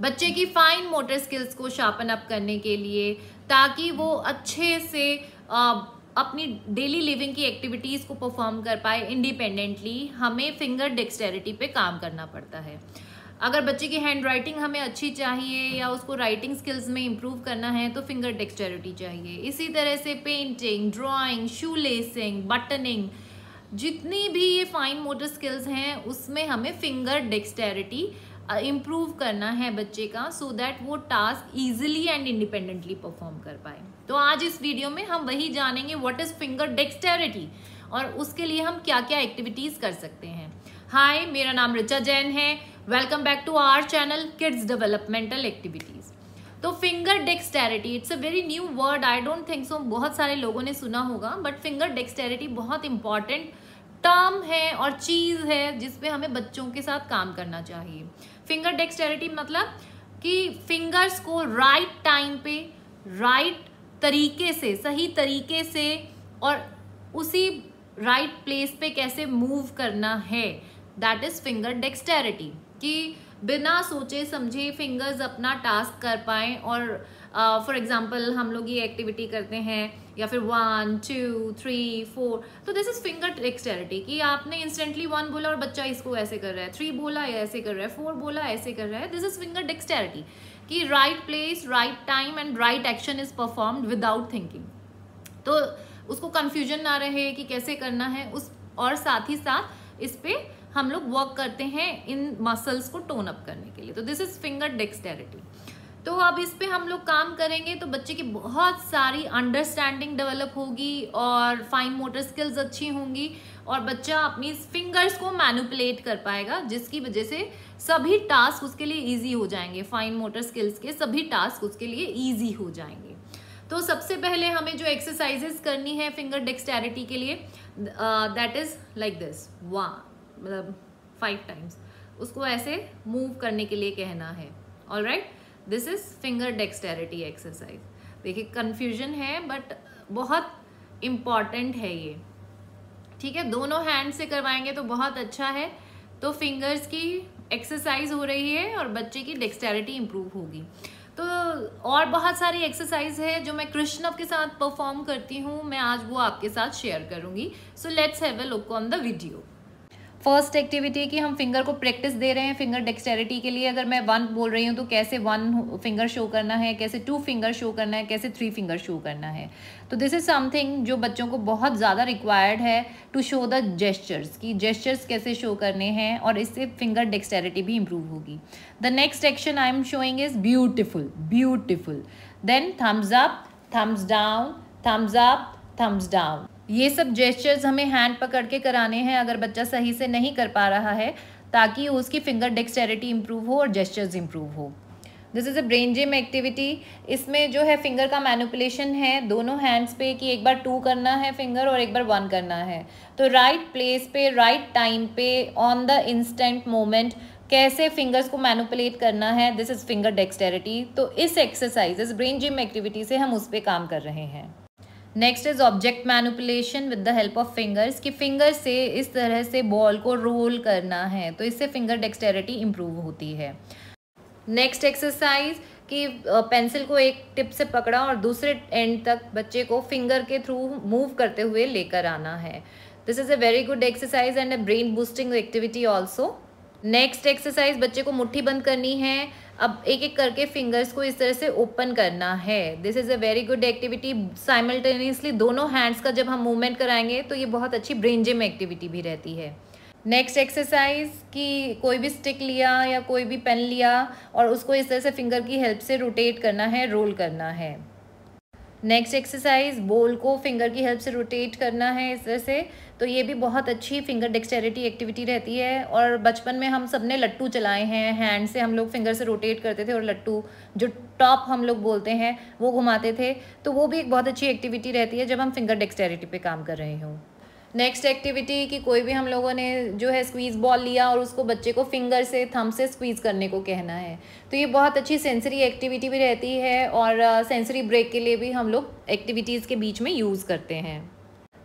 बच्चे की fine motor skills को शार्पन अप करने के लिए ताकि वो अच्छे से आ, अपनी डेली लिविंग की एक्टिविटीज़ को परफॉर्म कर पाए इंडिपेंडेंटली हमें फिंगर डेक्सटेरिटी पे काम करना पड़ता है अगर बच्चे की हैंड राइटिंग हमें अच्छी चाहिए या उसको राइटिंग स्किल्स में इम्प्रूव करना है तो फिंगर डेक्सटेरिटी चाहिए इसी तरह से painting drawing shoe lacing buttoning जितनी भी ये फाइन मोटर स्किल्स हैं उसमें हमें फिंगर डेक्सटेरिटी इम्प्रूव uh, करना है बच्चे का सो so दैट वो task easily and independently perform कर पाए तो आज इस वीडियो में हम वही जानेंगे वॉट इज़ फिंगर डेक्सटेरिटी और उसके लिए हम क्या क्या एक्टिविटीज़ कर सकते हैं हाय मेरा नाम रिचा जैन है welcome back to our channel kids developmental activities तो finger dexterity it's a very new word I don't think so बहुत सारे लोगों ने सुना होगा बट फिंगर डेक्सटेरिटी बहुत इंपॉर्टेंट टर्म है और चीज़ है जिसपे हमें बच्चों के साथ काम करना चाहिए फिंगर डेक्सटेरिटी मतलब कि फिंगर्स को राइट टाइम पे राइट तरीके से सही तरीके से और उसी राइट right प्लेस पे कैसे मूव करना है दैट इज फिंगर डेक्सटेरिटी कि बिना सोचे समझे फिंगर्स अपना टास्क कर पाएँ और फॉर uh, एग्जाम्पल हम लोग ये एक्टिविटी करते हैं या फिर वन टू थ्री फोर तो दिस इज फिंगर डेक्सटेरिटी कि आपने इंस्टेंटली वन बोला और बच्चा इसको ऐसे कर रहा है थ्री बोला ऐसे कर रहा है फोर बोला ऐसे कर रहा है दिस इज फिंगर डेक्सटेरिटी कि right place right time and right action is performed without thinking तो उसको कन्फ्यूजन ना रहे कि कैसे करना है उस और साथ ही साथ इस पर हम लोग वर्क करते हैं इन मसल्स को टोन अप करने के लिए तो दिस इज फिंगर डेक्सटेरिटी तो अब इस पर हम लोग काम करेंगे तो बच्चे की बहुत सारी अंडरस्टैंडिंग डेवलप होगी और फाइन मोटर स्किल्स अच्छी होंगी और बच्चा अपनी फिंगर्स को मैनुपलेट कर पाएगा जिसकी वजह से सभी टास्क उसके लिए ईजी हो जाएंगे फाइन मोटर स्किल्स के सभी टास्क उसके लिए ईजी हो जाएंगे तो सबसे पहले हमें जो एक्सरसाइजेस करनी है फिंगर डेक्सटेरिटी के लिए दैट इज़ लाइक दिस वा मतलब फाइव टाइम्स उसको ऐसे मूव करने के लिए कहना है all right right? This is finger dexterity exercise देखिए कन्फ्यूजन है बट बहुत इम्पॉर्टेंट है ये ठीक है दोनों हैंड से करवाएंगे तो बहुत अच्छा है तो फिंगर्स की एक्सरसाइज हो रही है और बच्चे की डेक्सटेरिटी इम्प्रूव होगी तो और बहुत सारी एक्सरसाइज है जो मैं कृष्णव के साथ परफॉर्म करती हूँ मैं आज वो आपके साथ शेयर करूँगी so let's have a look on the video first activity की हम फिंगर को प्रैक्टिस दे रहे हैं फिंगर डेक्सटेरिटी के लिए अगर मैं वन बोल रही हूँ तो कैसे वन फिंगर शो करना है कैसे टू फिंगर शो करना है कैसे थ्री फिंगर शो करना है तो दिस इज़ समथिंग जो बच्चों को बहुत ज़्यादा रिक्वायर्ड है टू शो द जेस्चर्स कि जेस्चर्स कैसे शो करने हैं और इससे फिंगर डेक्सटेरिटी भी इम्प्रूव होगी the next action I am showing is beautiful beautiful then thumbs up thumbs down thumbs up thumbs down ये सब जेस्चर्स हमें हैंड पकड़ के कराने हैं अगर बच्चा सही से नहीं कर पा रहा है ताकि उसकी फिंगर डेक्सटेरिटी इम्प्रूव हो और जेस्चर्स इम्प्रूव हो this is a brain gym activity इसमें जो है फिंगर का मैनुपलेशन है दोनों हैंड्स पे कि एक बार टू करना है फिंगर और एक बार वन करना है तो राइट प्लेस पे राइट टाइम पे ऑन द इंस्टेंट मोमेंट कैसे फिंगर्स को मैनुपलेट करना है दिस इज़ फिंगर डेक्सटेरिटी तो इस एक्सरसाइज इस ब्रेन जिम एक्टिविटी से हम उस पर काम कर रहे हैं next is object manipulation with the help of fingers कि फिंगर से इस तरह से बॉल को रोल करना है तो इससे फिंगर डेक्सटेरिटी इम्प्रूव होती है नेक्स्ट एक्सरसाइज कि पेंसिल को एक टिप से पकड़ा और दूसरे एंड तक बच्चे को फिंगर के थ्रू मूव करते हुए लेकर आना है this is a very good exercise and a brain boosting activity also next exercise बच्चे को मुट्ठी बंद करनी है अब एक एक करके फिंगर्स को इस तरह से ओपन करना है this is a very good activity simultaneously दोनों हैंड्स का जब हम मूवमेंट कराएंगे तो ये बहुत अच्छी ब्रेन जिम एक्टिविटी भी रहती है नेक्स्ट एक्सरसाइज कि कोई भी स्टिक लिया या कोई भी पेन लिया और उसको इस तरह से फिंगर की हेल्प से रोटेट करना है रोल करना है नेक्स्ट एक्सरसाइज बोल को फिंगर की हेल्प से रोटेट करना है इस तरह से तो ये भी बहुत अच्छी फिंगर डेक्सटेरिटी एक्टिविटी रहती है और बचपन में हम सब ने लट्टू चलाए हैं हैंड से हम लोग फिंगर से रोटेट करते थे और लट्टू जो टॉप हम लोग बोलते हैं वो घुमाते थे तो वो भी एक बहुत अच्छी एक्टिविटी रहती है जब हम फिंगर डेक्सटेरिटी पर काम कर रहे हों नेक्स्ट एक्टिविटी कि कोई भी हम लोगों ने जो है स्क्वीज़ बॉल लिया और उसको बच्चे को फिंगर से थम से स्क्वीज़ करने को कहना है तो ये बहुत अच्छी सेंसरी एक्टिविटी भी रहती है और सेंसरी uh, ब्रेक के लिए भी हम लोग एक्टिविटीज़ के बीच में यूज़ करते हैं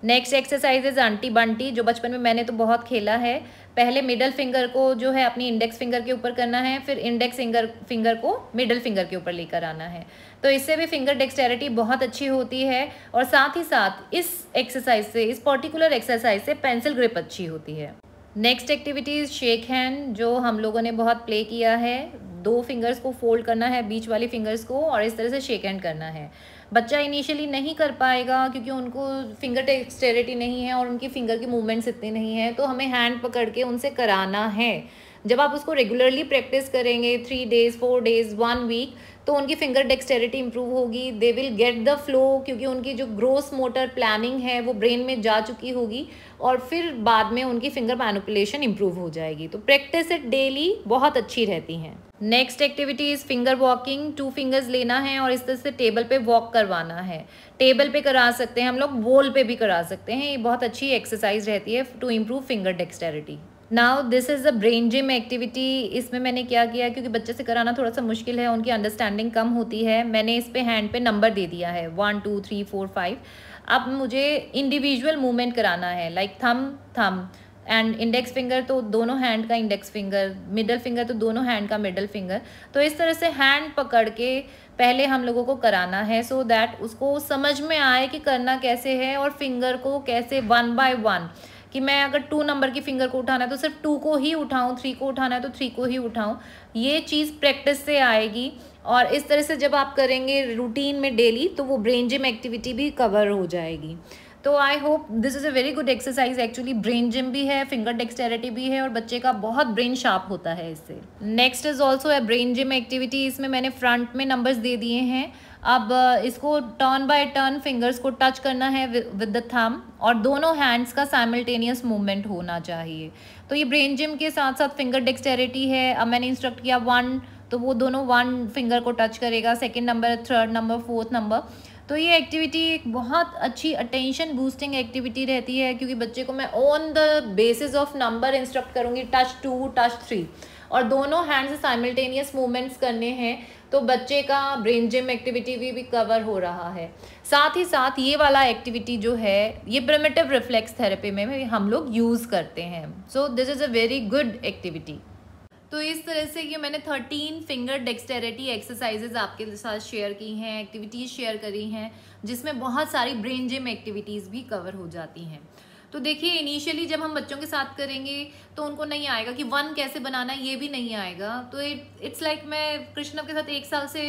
नेक्स्ट एक्सरसाइज इज आंटी बांटी जो बचपन में मैंने तो बहुत खेला है पहले मिडल फिंगर को जो है अपनी इंडेक्स फिंगर के ऊपर करना है फिर इंडेक्स फिंगर फिंगर को मिडल फिंगर के ऊपर लेकर आना है तो इससे भी फिंगर डेक्सटेरिटी बहुत अच्छी होती है और साथ ही साथ इस एक्सरसाइज से इस पर्टिकुलर एक्सरसाइज से पेंसिल ग्रिप अच्छी होती है नेक्स्ट एक्टिविटीज़ शेक हैंड जो हम लोगों ने बहुत प्ले किया है दो फिंगर्स को फोल्ड करना है बीच वाली फिंगर्स को और इस तरह से शेक हैंड करना है बच्चा इनिशियली नहीं कर पाएगा क्योंकि उनको फिंगर टेक्सटेरिटी नहीं है और उनकी फिंगर की मूवमेंट्स इतनी नहीं है तो हमें हैंड पकड़ के उनसे कराना है जब आप उसको रेगुलरली प्रैक्टिस करेंगे three days four days one week तो उनकी फिंगर डेक्सटेरिटी इंप्रूव होगी they will get the flow क्योंकि उनकी जो ग्रोस मोटर प्लानिंग है वो ब्रेन में जा चुकी होगी और फिर बाद में उनकी फिंगर मैनुपुलेशन इंप्रूव हो जाएगी तो प्रैक्टिस इट डेली बहुत अच्छी रहती हैं next activity is finger walking two fingers लेना है और इस तरह से टेबल पे वॉक करवाना है टेबल पे करा सकते हैं हम लोग वॉल पे भी करा सकते हैं ये बहुत अच्छी एक्सरसाइज रहती है to improve finger dexterity now this is a brain gym activity इसमें मैंने क्या किया क्योंकि बच्चे से कराना थोड़ा सा मुश्किल है उनकी अंडरस्टैंडिंग कम होती है मैंने इस पर हैंड पे नंबर दे दिया है one two three four five अब मुझे इंडिविजुअल मूवमेंट कराना है लाइक थम थम एंड इंडेक्स फिंगर तो दोनों हैंड का इंडेक्स फिंगर मिडल फिंगर तो दोनों हैंड का मिडल फिंगर तो इस तरह से हैंड पकड़ के पहले हम लोगों को कराना है सो so दैट उसको समझ में आए कि करना कैसे है और फिंगर को कैसे वन बाय वन कि मैं अगर टू नंबर की फिंगर को उठाना है तो सिर्फ टू को ही उठाऊँ थ्री को उठाना है तो थ्री को ही उठाऊँ ये चीज़ प्रैक्टिस से आएगी और इस तरह से जब आप करेंगे रूटीन में डेली तो वो ब्रेन जिम एक्टिविटी भी कवर हो जाएगी तो I hope this is a very good exercise actually brain gym भी है फिंगर डेक्सटेरिटी भी है और बच्चे का बहुत ब्रेन शार्प होता है इससे next is also a brain gym activity इसमें मैंने फ्रंट में नंबर्स दे दिए हैं अब इसको टर्न बाय टर्न फिंगर्स को टच करना है विद द थम और दोनों हैंड्स का साइमल्टेनियस मूवमेंट होना चाहिए तो ये ब्रेन जिम के साथ साथ फिंगर डेक्सटेरिटी है अब मैंने इंस्ट्रक्ट किया वन तो वो दोनों वन फिंगर को टच करेगा second number third number fourth number तो ये एक्टिविटी एक बहुत अच्छी अटेंशन बूस्टिंग एक्टिविटी रहती है क्योंकि बच्चे को मैं on the basis of number instruct करूँगी टच टू टच थ्री और दोनों हैंड से साइमल्टेनियस मूवमेंट्स करने हैं तो बच्चे का ब्रेन जिम एक्टिविटी भी, भी कवर हो रहा है साथ ही साथ ये वाला एक्टिविटी जो है ये प्रमेटिव रिफ्लेक्स थेरेपी में, भी हम लोग यूज़ करते हैं so this is a very good activity तो इस तरह से ये मैंने थर्टीन फिंगर डेक्सटेरिटी एक्सरसाइजेज आपके साथ शेयर की हैं एक्टिविटीज़ शेयर करी हैं जिसमें बहुत सारी ब्रेन जिम एक्टिविटीज़ भी कवर हो जाती हैं तो देखिए इनिशियली जब हम बच्चों के साथ करेंगे तो उनको नहीं आएगा कि वन कैसे बनाना ये भी नहीं आएगा तो इट इट्स लाइक मैं कृष्णव के साथ एक साल से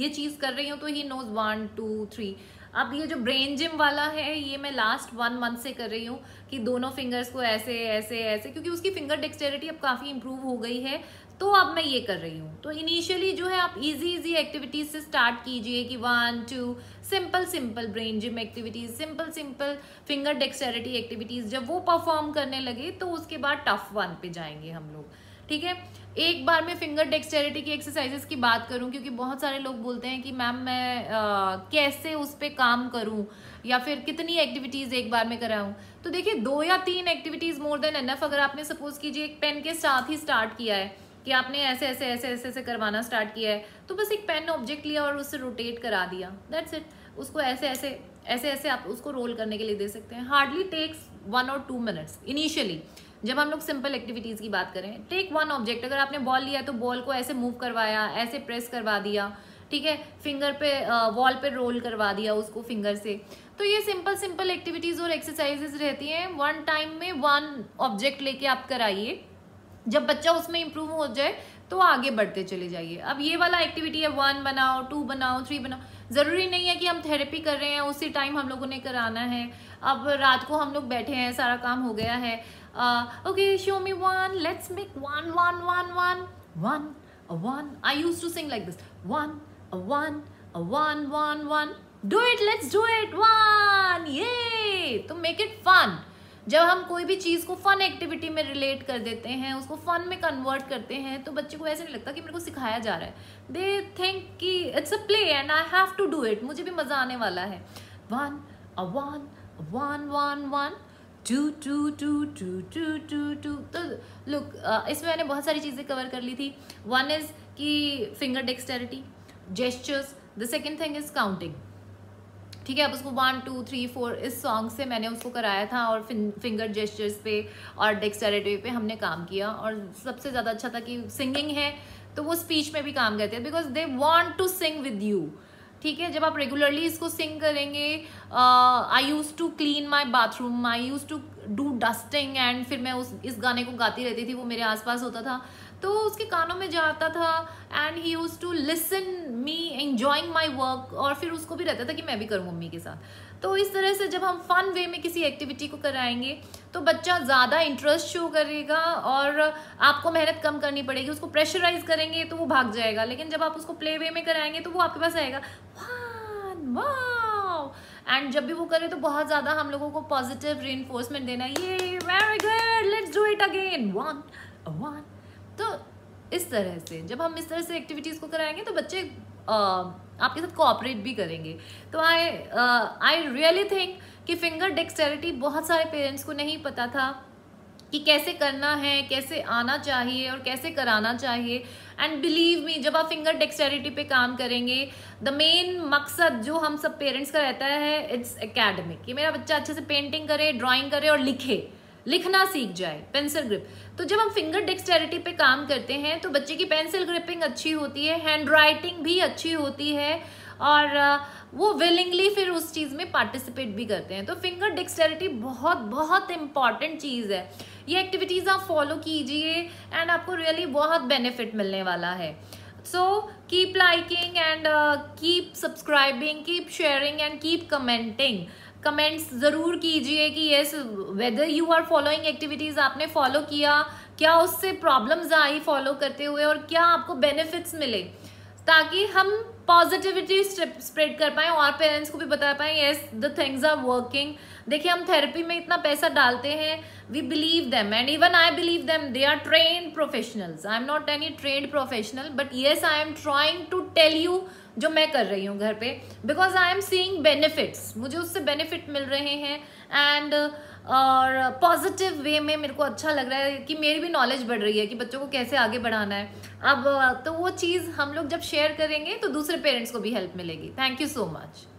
ये चीज़ कर रही हूँ तो he knows one two three अब ये जो ब्रेन जिम वाला है ये मैं लास्ट वन मंथ से कर रही हूँ कि दोनों फिंगर्स को ऐसे ऐसे ऐसे क्योंकि उसकी फिंगर डेक्सटेरिटी अब काफ़ी इम्प्रूव हो गई है तो अब मैं ये कर रही हूँ तो इनिशियली जो है आप इजी इजी एक्टिविटीज से स्टार्ट कीजिए कि one two simple simple brain gym activities simple simple finger dexterity activities जब वो परफॉर्म करने लगे तो उसके बाद टफ वन पे जाएंगे हम लोग ठीक है एक बार मैं फिंगर डेक्सटेरिटी की एक्सरसाइजेस की बात करूं क्योंकि बहुत सारे लोग बोलते हैं कि मैम मैं आ, कैसे उस पर काम करूं या फिर कितनी एक्टिविटीज़ एक बार में कराऊं तो देखिए दो या तीन एक्टिविटीज़ मोर देन एनफ अगर आपने सपोज कीजिए एक पेन के साथ ही स्टार्ट किया है कि आपने ऐसे ऐसे ऐसे ऐसे ऐसे करवाना स्टार्ट किया है तो बस एक पेन ऑब्जेक्ट लिया और उससे रोटेट करा दिया दैट्स इट उसको ऐसे ऐसे ऐसे ऐसे आप उसको रोल करने के लिए दे सकते हैं हार्डली टेक्स वन और टू मिनट्स इनिशियली जब हम लोग सिंपल एक्टिविटीज़ की बात करें टेक वन ऑब्जेक्ट अगर आपने बॉल लिया तो बॉल को ऐसे मूव करवाया ऐसे प्रेस करवा दिया ठीक है फिंगर पे वॉल पे रोल करवा दिया उसको फिंगर से तो ये सिंपल सिंपल एक्टिविटीज़ और एक्सरसाइजेज रहती हैं वन टाइम में वन ऑब्जेक्ट लेके आप कराइए जब बच्चा उसमें इम्प्रूव हो जाए तो आगे बढ़ते चले जाइए अब ये वाला एक्टिविटी है वन बनाओ टू बनाओ थ्री बनाओ ज़रूरी नहीं है कि हम थेरेपी कर रहे हैं उसी टाइम हम लोगों ने कराना है अब रात को हम लोग बैठे हैं सारा काम हो गया है okay show me one let's make one one one one one one I use to sing like this one one one one one do it let's do it one ये तो मेक इट फन जब हम कोई भी चीज़ को fun activity में relate कर देते हैं उसको फन में कन्वर्ट करते हैं तो बच्चे को ऐसे नहीं लगता कि मेरे को सिखाया जा रहा है दे थिंक कि it's a play and I have to do it मुझे भी मज़ा आने वाला है वन तो uh one one one one two two two two two two two तो लुक इसमें मैंने बहुत सारी चीज़ें कवर कर ली थी वन इज़ कि finger dexterity gestures the second thing is counting ठीक है अब उसको वन टू थ्री फोर इस सॉन्ग से मैंने उसको कराया था और फिंगर जेस्टर्स पे और डेक्सटेरिटी पे हमने काम किया और सबसे ज़्यादा अच्छा था कि सिंगिंग है तो वो स्पीच में भी काम करते हैं because they want to sing with you ठीक है जब आप रेगुलरली इसको सिंग करेंगे I use to clean my bathroom I use to do dusting and फिर मैं उस इस गाने को गाती रहती थी वो मेरे आसपास होता था तो उसके कानों में जाता था and he use to listen me enjoying my work और फिर उसको भी रहता था कि मैं भी करूँ मम्मी के साथ तो इस तरह से जब हम फन वे में किसी एक्टिविटी को कराएंगे तो बच्चा ज़्यादा इंटरेस्ट शो करेगा और आपको मेहनत कम करनी पड़ेगी उसको प्रेशराइज करेंगे तो वो भाग जाएगा लेकिन जब आप उसको प्ले वे में कराएंगे तो वो आपके पास आएगा एंड जब भी वो करे तो बहुत ज़्यादा हम लोगों को पॉजिटिव री देना ये very good let's do it again one one तो इस तरह से जब हम इस तरह से एक्टिविटीज़ को कराएंगे तो बच्चे आ, आपके साथ कोऑपरेट भी करेंगे तो आई आई रियली थिंक कि फिंगर डेक्सटेरिटी बहुत सारे पेरेंट्स को नहीं पता था कि कैसे करना है कैसे आना चाहिए और कैसे कराना चाहिए एंड बिलीव मी जब आप फिंगर डेक्सटेरिटी पे काम करेंगे द मेन मकसद जो हम सब पेरेंट्स का रहता है इट्स एकेडमिक कि मेरा बच्चा अच्छे से पेंटिंग करे ड्राइंग करे और लिखे लिखना सीख जाए पेंसिल ग्रिप तो जब हम फिंगर डेक्सटेरिटी पे काम करते हैं तो बच्चे की पेंसिल ग्रिपिंग अच्छी होती है हैंड राइटिंग भी अच्छी होती है और वो विलिंगली फिर उस चीज़ में पार्टिसिपेट भी करते हैं तो फिंगर डेक्सटेरिटी बहुत बहुत इंपॉर्टेंट चीज़ है ये एक्टिविटीज़ आप फॉलो कीजिए एंड आपको रियली बहुत बेनिफिट मिलने वाला है so keep liking and keep subscribing keep sharing and keep commenting comments ज़रूर कीजिए कि yes whether you are following activities आपने फॉलो किया क्या उससे प्रॉब्लम्स आई फॉलो करते हुए और क्या आपको बेनिफिट्स मिले ताकि हम पॉजिटिविटी स्प्रेड कर पाएँ और पेरेंट्स को भी बता पाएँ yes the things are working देखिए हम थेरेपी में इतना पैसा डालते हैं we believe them and even I believe them they are trained professionals I am not any trained professional but yes I am trying to tell you जो मैं कर रही हूँ घर पे because I am seeing benefits मुझे उससे benefit मिल रहे हैं एंड uh, और पॉजिटिव वे में मेरे को अच्छा लग रहा है कि मेरी भी नॉलेज बढ़ रही है कि बच्चों को कैसे आगे बढ़ाना है अब तो वो चीज़ हम लोग जब शेयर करेंगे तो दूसरे पेरेंट्स को भी हेल्प मिलेगी थैंक यू सो मच